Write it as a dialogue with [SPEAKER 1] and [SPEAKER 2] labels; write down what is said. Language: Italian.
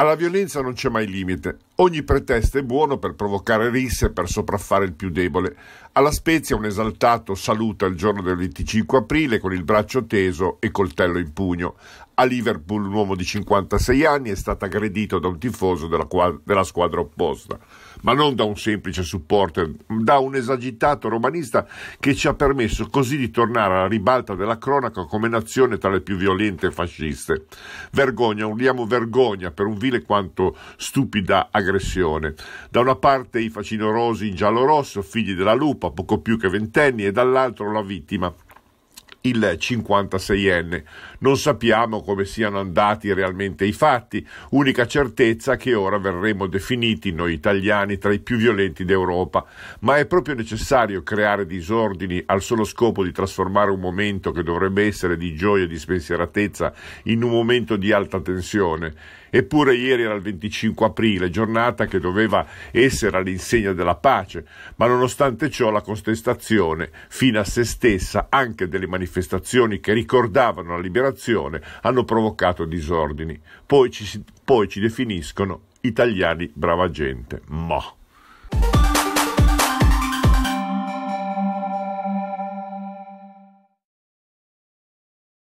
[SPEAKER 1] Alla violenza non c'è mai limite. Ogni pretesto è buono per provocare risse, per sopraffare il più debole. Alla Spezia un esaltato saluta il giorno del 25 aprile con il braccio teso e coltello in pugno. A Liverpool un uomo di 56 anni è stato aggredito da un tifoso della, quadra, della squadra opposta, ma non da un semplice supporter, da un esagitato romanista che ci ha permesso così di tornare alla ribalta della cronaca come nazione tra le più violente e fasciste. Vergogna, urliamo vergogna per un vile quanto stupida aggressione. Da una parte i facinorosi in giallo-rosso, figli della lupa, poco più che ventenni e dall'altro la vittima il 56enne. Non sappiamo come siano andati realmente i fatti, unica certezza che ora verremo definiti noi italiani tra i più violenti d'Europa, ma è proprio necessario creare disordini al solo scopo di trasformare un momento che dovrebbe essere di gioia e di spensieratezza in un momento di alta tensione. Eppure ieri era il 25 aprile, giornata che doveva essere all'insegna della pace, ma nonostante ciò la contestazione fino a se stessa anche delle manifestazioni manifestazioni che ricordavano la liberazione hanno provocato disordini. Poi ci, poi ci definiscono italiani brava gente. Mo'.